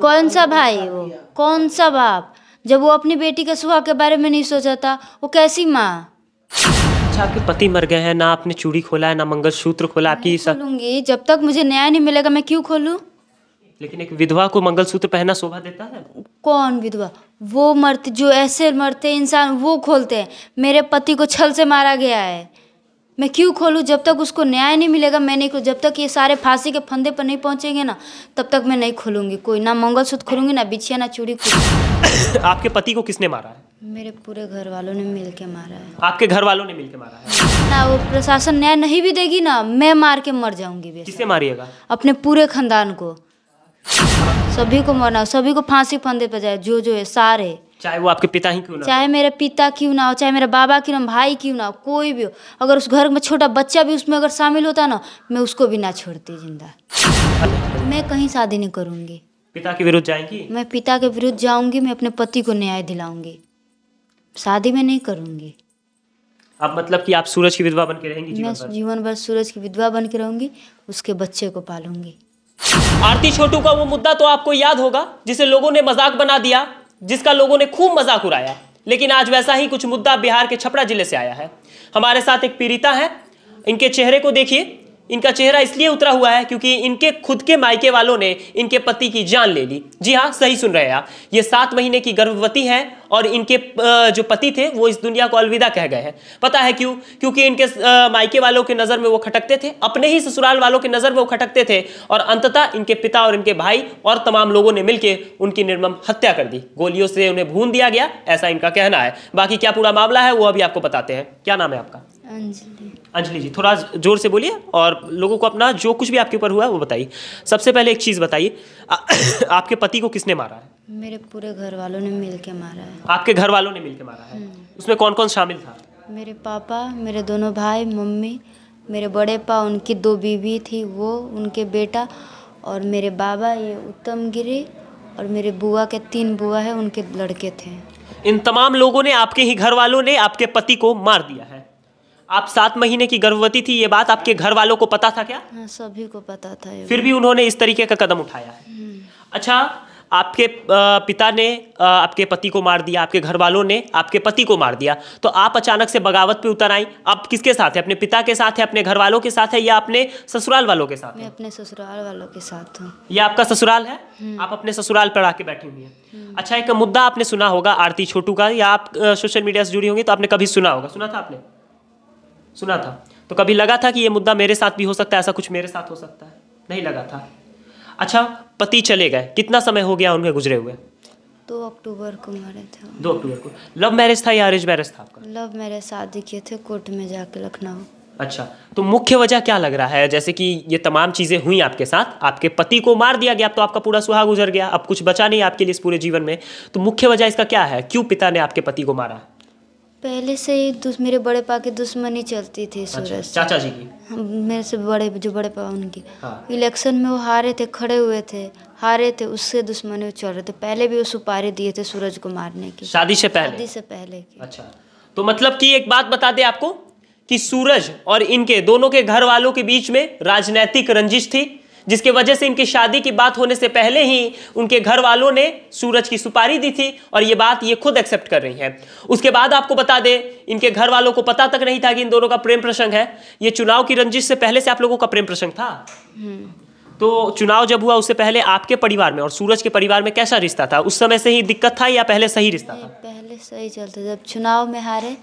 कौन सा भाई वो कौन सा बाप जब वो अपनी बेटी के सुहा के बारे में नहीं सोचा था वो कैसी माँ अच्छा आपके पति मर गए हैं ना आपने चूड़ी खोला है ना मंगल सूत्र खोला आपकी सब खोलूंगी जब तक मुझे न्याय नहीं मिलेगा मैं क्यों खोलू लेकिन एक विधवा को मंगल सूत्र पहना शोभा देता है कौन विधवा वो मरते जो ऐसे मरते इंसान वो खोलते हैं मेरे पति को छल से मारा गया है मैं क्यों खोलूँ जब तक उसको न्याय नहीं मिलेगा मैं नहीं जब तक ये सारे फांसी के फंदे पर नहीं पहुँचेंगे ना तब तक मैं नहीं खोलूँगी कोई ना मंगलसूत्र खोलूँगी ना बिछिया ना चूड़ी आपके पति को किसने मारा है मेरे पूरे घर वालों ने मिल के मारा है आपके घर वालों ने मिल के मारा है ना वो प्रशासन न्याय नहीं भी देगी ना मैं मार के मर जाऊंगी किसे मारिएगा अपने पूरे खानदान को सभी को मरना सभी को फांसी फंदे पर जाए जो जो है सारे चाहे वो आपके पिता ही क्यों ना चाहे मेरे पिता क्यों ना हो चाहे मेरा बाबा क्यों ना भाई क्यों ना हो कोई भी हो अगर उस घर में छोटा बच्चा भी उसमें अगर शामिल होता ना मैं उसको भी ना छोड़ती जिंदा मैं कहीं शादी नहीं करूँगी पिता के विरुद्ध जाएंगी मैं पिता के विरुद्ध जाऊंगी मैं अपने पति को न्याय दिलाऊंगी शादी में नहीं करूंगी आप मतलब कि आप सूरज की विधवा बन के रहेंगी मैं जीवन भर सूरज की विधवा बन के रहूंगी उसके बच्चे को पालूंगी आरती छोटू का वो मुद्दा तो आपको याद होगा जिसे लोगों ने मजाक बना दिया जिसका लोगों ने खूब मजाक उड़ाया लेकिन आज वैसा ही कुछ मुद्दा बिहार के छपरा जिले से आया है हमारे साथ एक पीड़िता है इनके चेहरे को देखिए इनका चेहरा इसलिए उतरा हुआ है क्योंकि इनके खुद के मायके वालों ने इनके पति की जान ले ली जी हाँ सही सुन रहे हैं आप ये सात महीने की गर्भवती हैं और इनके जो पति थे वो इस दुनिया को अलविदा कह गए हैं पता है क्यों क्योंकि इनके मायके वालों की नज़र में वो खटकते थे अपने ही ससुराल वालों की नज़र में वो खटकते थे और अंततः इनके पिता और इनके भाई और तमाम लोगों ने मिलकर उनकी निर्मम हत्या कर दी गोलियों से उन्हें भून दिया गया ऐसा इनका कहना है बाकी क्या पूरा मामला है वो अभी आपको बताते हैं क्या नाम है आपका अंजलि अंजलि जी थोड़ा जोर से बोलिए और लोगों को अपना जो कुछ भी आपके ऊपर हुआ है वो बताइए सबसे पहले एक चीज़ बताइए आपके पति को किसने मारा है मेरे पूरे घर वालों ने मिल के मारा है आपके घर वालों ने मिल के मारा है हम्म। उसमें कौन कौन शामिल था मेरे पापा मेरे दोनों भाई मम्मी मेरे बड़े पा उनकी दो बीवी थी वो उनके बेटा और मेरे बाबा ये उत्तम गिरी और मेरे बुआ के तीन बुआ है उनके लड़के थे इन तमाम लोगों ने आपके ही घर वालों ने आपके पति को मार दिया है आप सात महीने की गर्भवती थी ये बात आपके घर वालों को पता था क्या हाँ, सभी को पता था फिर भी उन्होंने इस तरीके का कदम उठाया है हम्म। अच्छा आपके पिता ने आपके पति को मार दिया आपके घर वालों ने आपके पति को मार दिया तो आप अचानक से बगावत पे उतर आई आप किसके साथ है अपने पिता के साथ है अपने घर वालों के साथ है या अपने ससुराल वालों के साथ मैं अपने ससुराल वालों के साथ हूँ यह आपका ससुराल है हम्म। आप अपने ससुराल पर आके बैठी हुई है हम्म। अच्छा एक मुद्दा आपने सुना होगा आरती छोटू का या आप सोशल मीडिया से जुड़ी होंगी तो आपने कभी सुना होगा सुना था आपने सुना था तो कभी लगा था कि ये मुद्दा मेरे साथ भी हो सकता है ऐसा कुछ मेरे साथ हो सकता है नहीं लगा था अच्छा पति चले गए कितना समय हो गया उनके गुजरे हुए दो अक्टूबर को मारे थे दो अक्टूबर को लव मैरिज था या अरेंज मैरिज था आपका लव मैरिज शादी किए थे कोर्ट में जाके लखनऊ अच्छा तो मुख्य वजह क्या लग रहा है जैसे कि ये तमाम चीज़ें हुई आपके साथ आपके पति को मार दिया गया तो आपका पूरा सुहाग गुजर गया अब कुछ बचा नहीं आपके लिए इस पूरे जीवन में तो मुख्य वजह इसका क्या है क्यों पिता ने आपके पति को मारा पहले से ही मेरे बड़े पा की दुश्मनी चलती थी अच्छा, सूरज अच्छा, चाचा जी की मेरे से बड़े जो बड़े पा उनकी हाँ। इलेक्शन में वो हारे थे खड़े हुए थे हारे थे उससे दुश्मनी वो चल रहे थे पहले भी वो सुपारी दिए थे सूरज को मारने की शादी से शादी से पहले की अच्छा तो मतलब की एक बात बता दे आपको कि सूरज और इनके दोनों के घर वालों के बीच में राजनैतिक रंजिश थी जिसके वजह से इनकी शादी की बात होने से पहले ही उनके घर वालों ने सूरज की सुपारी दी थी और ये बात ये खुद एक्सेप्ट कर रही हैं उसके बाद आपको बता दें इनके घर वालों को पता तक नहीं था कि इन दोनों का प्रेम प्रसंग है ये चुनाव की रंजिश से पहले से आप लोगों का प्रेम प्रसंग था हम्म। तो चुनाव जब हुआ उससे पहले आपके परिवार में और सूरज के परिवार में कैसा रिश्ता था उस समय से ही दिक्कत था या पहले सही रिश्ता था पहले सही चलता जब चुनाव में हारे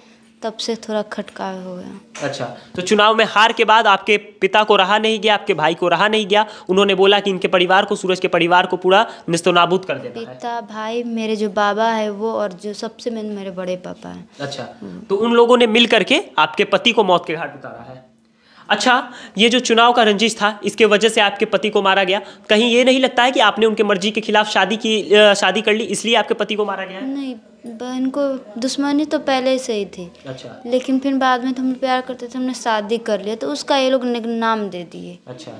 तब से थोड़ा खटकाव हो गया अच्छा तो चुनाव में हार के बाद आपके पिता को रहा नहीं गया आपके भाई को रहा नहीं गया उन्होंने बोला कि इनके परिवार को सूरज के परिवार को पूरा निस्तनाबूद कर देना पिता है। भाई मेरे जो बाबा है वो और जो सबसे मेन मेरे बड़े पापा हैं अच्छा हम्म। तो उन लोगों ने मिल करके आपके पति को मौत के घाट उतारा है अच्छा ये जो चुनाव का रंजिश था इसके वजह से आपके पति को मारा गया कहीं ये नहीं लगता है कि आपने उनके मर्जी के खिलाफ शादी की शादी कर ली इसलिए आपके पति को मारा गया नहीं बहन को दुश्मनी तो पहले से ही थी अच्छा लेकिन फिर बाद में तो हम प्यार करते थे हमने शादी कर लिया तो उसका ये लोग नाम दे दिए अच्छा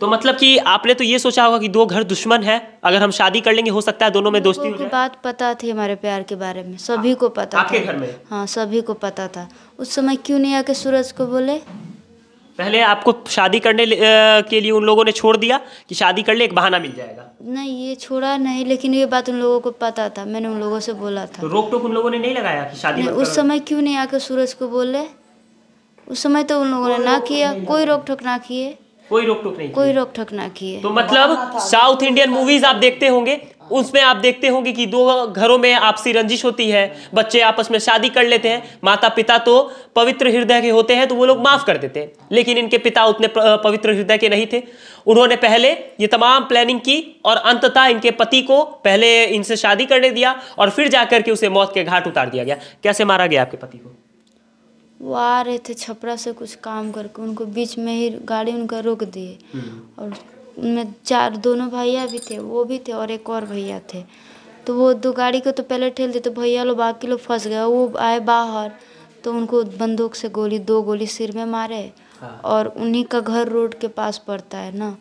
तो मतलब कि आपने तो ये सोचा होगा कि दो घर दुश्मन है अगर हम शादी कर लेंगे हो सकता है दोनों में दोस्ती हो बात पता थी हमारे प्यार के बारे में सभी हाँ। को पता आपके घर में हाँ सभी को पता था उस समय क्यों नहीं आके सूरज को बोले पहले आपको शादी करने के लिए उन लोगों ने छोड़ दिया कि शादी कर ले एक बहाना मिल जाएगा नहीं ये छोड़ा नहीं लेकिन ये बात उन लोगों को पता था मैंने उन लोगों से बोला था तो रोक टोक उन लोगों ने नहीं लगाया कि शादी उस समय क्यों नहीं आकर सूरज को बोले उस समय तो उन लोगों ने ना किया कोई रोक टोक ना किए कोई रोक टोक नहीं कोई रोक टोक ना किए तो मतलब साउथ इंडियन मूवीज आप देखते होंगे उसमें आप देखते होंगे कि दो घरों में आपसी रंजिश होती है बच्चे आपस में शादी कर लेते हैं माता पिता तो पवित्र हृदय के होते हैं तो वो लोग माफ कर देते हैं लेकिन इनके पिता उतने पवित्र हृदय के नहीं थे उन्होंने पहले ये तमाम प्लानिंग की और अंततः इनके पति को पहले इनसे शादी करने दिया और फिर जाकर के उसे मौत के घाट उतार दिया गया कैसे मारा गया आपके पति को वो आ रहे थे छपरा से कुछ काम करके उनको बीच में ही गाड़ी उनका रोक दिए हम्म। और उनमें चार दोनों भैया भी थे वो भी थे और एक और भैया थे तो वो दो गाड़ी को तो पहले ठेल दिए तो भैया लोग बाकी लोग फंस गए वो आए बाहर तो उनको बंदूक से गोली दो गोली सिर में मारे हाँ। और उन्हीं का घर रोड के पास पड़ता है ना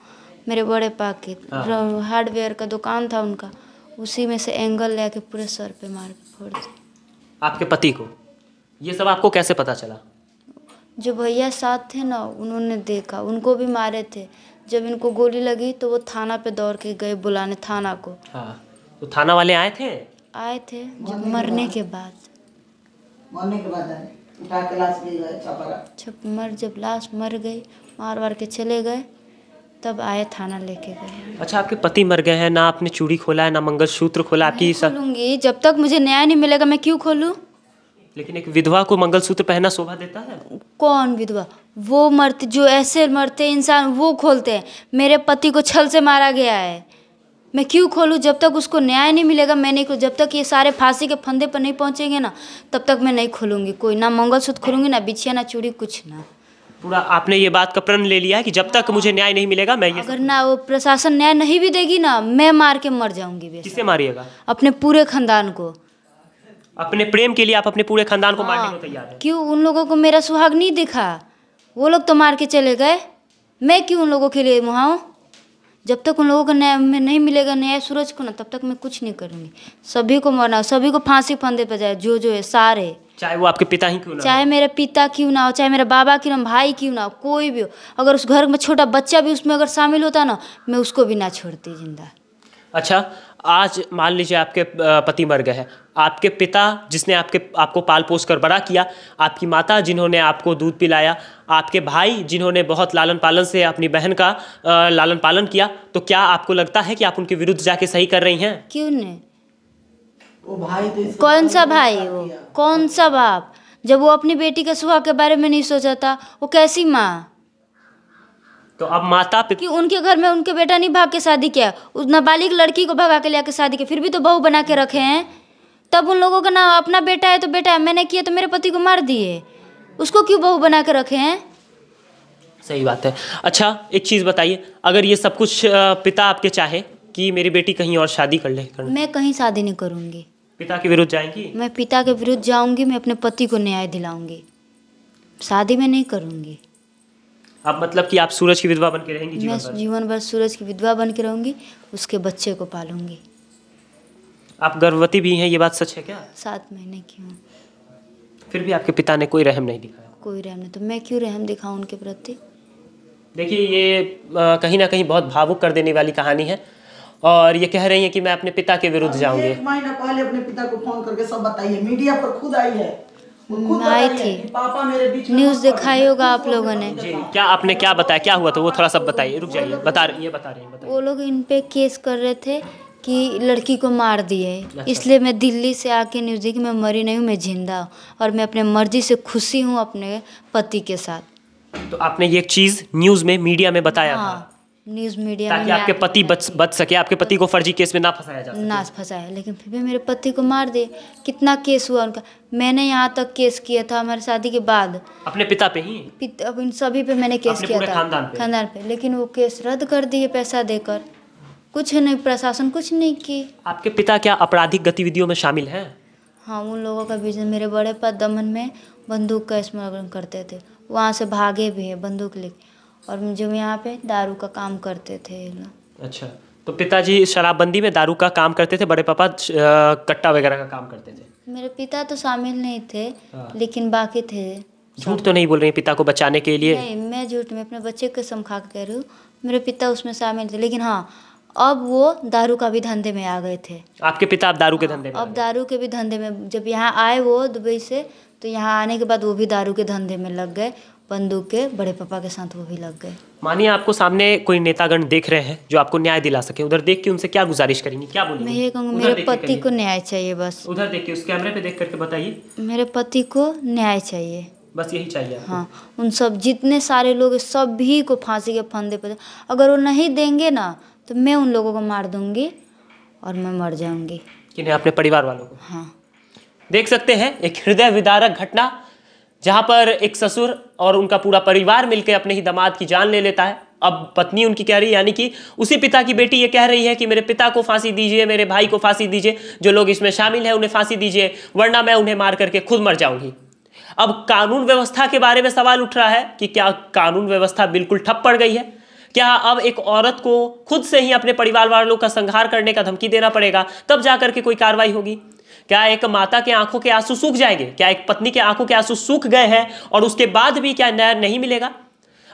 मेरे बड़े पा के हाँ। हार्डवेयर का दुकान था उनका उसी में से एंगल लेके पूरे सर पे मार के फोड़ दिया आपके पति को ये सब आपको कैसे पता चला जो भैया साथ थे ना उन्होंने देखा उनको भी मारे थे जब इनको गोली लगी तो वो थाना पे दौड़ के गए बुलाने थाना को हाँ तो थाना वाले आए थे आए थे जब मरने के बाद मरने के बाद छप मर जब लास्ट मर गई मार मार के चले गए तब आए थाना लेके गए अच्छा आपके पति मर गए हैं ना आपने चूड़ी खोला है ना मंगलसूत्र खोला आपकी सब खोलूंगी जब तक मुझे न्याय नहीं मिलेगा मैं क्यों खोलूँ लेकिन एक विधवा को मंगलसूत्र पहनना शोभा देता है कौन विधवा वो मर्त जो ऐसे मरते इंसान वो खोलते हैं मेरे पति को छल से मारा गया है मैं क्यों खोलूँ जब तक उसको न्याय नहीं मिलेगा मैं नहीं जब तक ये सारे फांसी के फंदे पर नहीं पहुँचेंगे ना तब तक मैं नहीं खोलूँगी कोई ना मंगलसूत्र खोलूँगी ना बिछिया ना चूड़ी कुछ ना पूरा आपने ये बात का प्रण ले लिया है कि जब तक मुझे न्याय नहीं मिलेगा मैं ये अगर ना वो प्रशासन न्याय नहीं भी देगी ना मैं मार के मर जाऊंगी किसे मारिएगा अपने पूरे खानदान को अपने प्रेम के लिए आप अपने पूरे खानदान को मारने हाँ। को तैयार हैं क्यों उन लोगों को मेरा सुहाग नहीं दिखा वो लोग तो मार के चले गए मैं क्यों उन लोगों के लिए मुहाऊँ जब तक उन लोगों को न्याय में नहीं मिलेगा न्याय सूरज को ना तब तक मैं कुछ नहीं करूँगी सभी को मरना सभी को फांसी फंदे पर जाए जो जो है सारे चाहे वो आपके पिता ही क्यों ना चाहे मेरा पिता क्यों ना हो चाहे मेरा बाबा क्यों ना भाई क्यों ना हो कोई भी हो अगर उस घर में छोटा बच्चा भी उसमें अगर शामिल होता ना मैं उसको भी ना छोड़ती जिंदा अच्छा आज मान लीजिए आपके पति मर गए हैं आपके पिता जिसने आपके आपको पाल पोस कर बड़ा किया आपकी माता जिन्होंने आपको दूध पिलाया आपके भाई जिन्होंने बहुत लालन पालन से अपनी बहन का लालन पालन किया तो क्या आपको लगता है कि आप उनके विरुद्ध जाके सही कर रही हैं क्यों नहीं वो भाई कौन सा भाई वो कौन सा बाप जब वो अपनी बेटी के सुहा के बारे में नहीं सोचा था वो कैसी माँ तो अब माता पिता कि उनके घर में उनके बेटा नहीं भाग के शादी किया उस नाबालिग लड़की को भगा के ले शादी किया फिर भी तो बहू बना के रखे हैं तब उन लोगों का ना अपना बेटा है तो बेटा है मैंने किया तो मेरे पति को मार दिए उसको क्यों बहू बना के रखे हैं सही बात है अच्छा एक चीज़ बताइए अगर ये सब कुछ पिता आपके चाहे कि मेरी बेटी कहीं और शादी कर ले कर मैं कहीं शादी नहीं करूँगी पिता के विरुद्ध जाएंगी मैं पिता के विरुद्ध जाऊँगी मैं अपने पति को न्याय दिलाऊँगी शादी में नहीं करूँगी अब मतलब कि आप सूरज की विधवा बन के रहेंगी जीवन मैं भर जीवन भर सूरज की विधवा बन के रहूंगी उसके बच्चे को पालूंगी आप गर्भवती भी हैं ये बात सच है क्या सात महीने की हूँ फिर भी आपके पिता ने कोई रहम नहीं दिखाया कोई रहम नहीं तो मैं क्यों रहम दिखाऊँ उनके प्रति देखिए ये कहीं ना कहीं बहुत भावुक कर देने वाली कहानी है और ये कह रही है कि मैं अपने पिता के विरुद्ध जाऊंगी एक महीना पहले अपने पिता को फोन करके सब बताइए मीडिया पर खुद आई है आई थी न्यूज़ दिखाई होगा आप लोगों ने क्या आपने क्या बताया क्या हुआ था वो थोड़ा सा बताइए रुक जाइए बता रही ये बता रही हैं वो लोग इन पे केस कर रहे थे कि लड़की को मार दिए अच्छा। इसलिए मैं दिल्ली से आके न्यूज़ दी कि मैं मरी नहीं हूँ मैं जिंदा और मैं अपने मर्जी से खुशी हूँ अपने पति के साथ तो आपने ये चीज़ न्यूज़ में मीडिया में बताया हाँ। था न्यूज़ मीडिया ताकि आपके पति बच बच सके आपके पति को फर्जी केस में ना फंसाया जाए ना फंसाया लेकिन फिर भी मेरे पति को मार दे कितना केस हुआ उनका मैंने यहाँ तक केस किया था हमारी शादी के बाद अपने पिता पे ही अब इन सभी पे मैंने केस किया था खानदान पे लेकिन वो केस रद्द कर दिए पैसा देकर कुछ नहीं प्रशासन कुछ नहीं की आपके पिता क्या आपराधिक गतिविधियों में शामिल हैं हाँ उन लोगों का बिजनेस मेरे बड़े पद दमन में बंदूक का स्मरण करते थे वहाँ से भागे भी हैं बंदूक लेके और जो यहाँ पे दारू का काम करते थे अच्छा तो पिताजी शराबबंदी में दारू का काम करते थे बड़े पापा कट्टा वगैरह का काम करते थे मेरे पिता तो शामिल नहीं थे आ, हाँ। लेकिन बाकी थे झूठ तो नहीं बोल रही पिता को बचाने के लिए नहीं मैं झूठ में अपने बच्चे को समखा के कह रही हूँ मेरे पिता उसमें शामिल थे लेकिन हाँ अब वो दारू का भी धंधे में आ गए थे आपके पिता अब दारू के धंधे में अब दारू के भी धंधे में जब यहाँ आए वो दुबई से तो यहाँ आने के बाद वो भी दारू के धंधे में लग गए बंदूक के बड़े पापा के साथ वो भी लग गए मानिए आपको सामने कोई नेतागण देख रहे हैं जो आपको न्याय दिला सके उधर देख के उनसे क्या गुजारिश करेंगी क्या बोलेंगी मैं ये कहूँगा मेरे पति को न्याय चाहिए बस उधर देख के उस कैमरे पे देख करके बताइए मेरे पति को न्याय चाहिए बस यही चाहिए हाँ उन सब जितने सारे लोग सभी को फांसी के फंदे पर अगर वो नहीं देंगे ना तो मैं उन लोगों को मार दूंगी और मैं मर जाऊंगी किन्हें अपने परिवार वालों को हाँ देख सकते हैं एक हृदय विदारक घटना जहां पर एक ससुर और उनका पूरा परिवार मिलकर अपने ही दामाद की जान ले लेता है अब पत्नी उनकी कह रही है यानी कि उसी पिता की बेटी ये कह रही है कि मेरे पिता को फांसी दीजिए मेरे भाई को फांसी दीजिए जो लोग इसमें शामिल हैं उन्हें फांसी दीजिए वरना मैं उन्हें मार करके खुद मर जाऊंगी अब कानून व्यवस्था के बारे में सवाल उठ रहा है कि क्या कानून व्यवस्था बिल्कुल ठप पड़ गई है क्या अब एक औरत को खुद से ही अपने परिवार वालों का संहार करने का धमकी देना पड़ेगा तब जाकर के कोई कार्रवाई होगी क्या एक माता के आंखों के आंसू सूख जाएंगे क्या एक पत्नी के आंखों के आंसू सूख गए हैं और उसके बाद भी क्या न्याय नहीं मिलेगा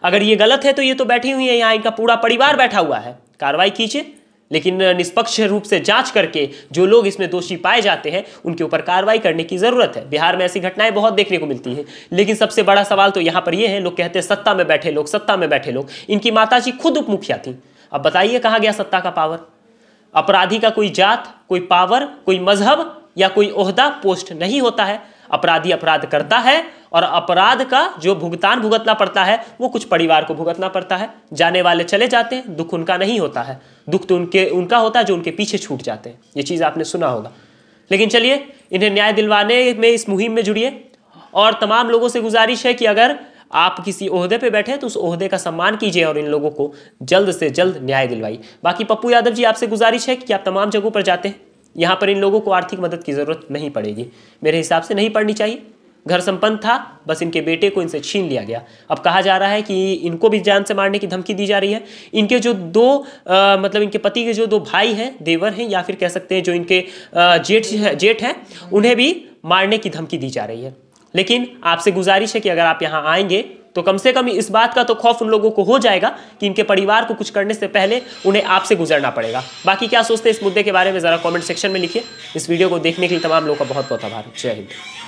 अगर ये गलत है तो ये तो बैठी हुई है यहाँ इनका पूरा परिवार बैठा हुआ है कार्रवाई कीजिए लेकिन निष्पक्ष रूप से जांच करके जो लोग इसमें दोषी पाए जाते हैं उनके ऊपर कार्रवाई करने की ज़रूरत है बिहार में ऐसी घटनाएं बहुत देखने को मिलती हैं लेकिन सबसे बड़ा सवाल तो यहाँ पर ये है लोग कहते हैं सत्ता में बैठे लोग सत्ता में बैठे लोग इनकी माता खुद मुखिया थी अब बताइए कहाँ गया सत्ता का पावर अपराधी का कोई जात कोई पावर कोई मजहब या कोई ओहदा पोस्ट नहीं होता है अपराधी अपराध करता है और अपराध का जो भुगतान भुगतना पड़ता है वो कुछ परिवार को भुगतना पड़ता है जाने वाले चले जाते हैं दुख उनका नहीं होता है दुख तो उनके उनका होता है जो उनके पीछे छूट जाते हैं ये चीज़ आपने सुना होगा लेकिन चलिए इन्हें न्याय दिलवाने में इस मुहिम में जुड़िए और तमाम लोगों से गुजारिश है कि अगर आप किसी ओहदे पे बैठे तो उस ओहदे का सम्मान कीजिए और इन लोगों को जल्द से जल्द न्याय दिलवाइए बाकी पप्पू यादव जी आपसे गुजारिश है कि आप तमाम जगहों पर जाते हैं यहाँ पर इन लोगों को आर्थिक मदद की ज़रूरत नहीं पड़ेगी मेरे हिसाब से नहीं पड़नी चाहिए घर संपन्न था बस इनके बेटे को इनसे छीन लिया गया अब कहा जा रहा है कि इनको भी जान से मारने की धमकी दी जा रही है इनके जो दो आ, मतलब इनके पति के जो दो भाई हैं देवर हैं या फिर कह सकते हैं जो इनके जेठ जेठ हैं उन्हें भी मारने की धमकी दी जा रही है लेकिन आपसे गुजारिश है कि अगर आप यहाँ आएंगे तो कम से कम इस बात का तो खौफ उन लोगों को हो जाएगा कि इनके परिवार को कुछ करने से पहले उन्हें आपसे गुजरना पड़ेगा बाकी क्या सोचते हैं इस मुद्दे के बारे में ज़रा कॉमेंट सेक्शन में लिखिए इस वीडियो को देखने के लिए तमाम लोगों का बहुत बहुत आभार जय हिंद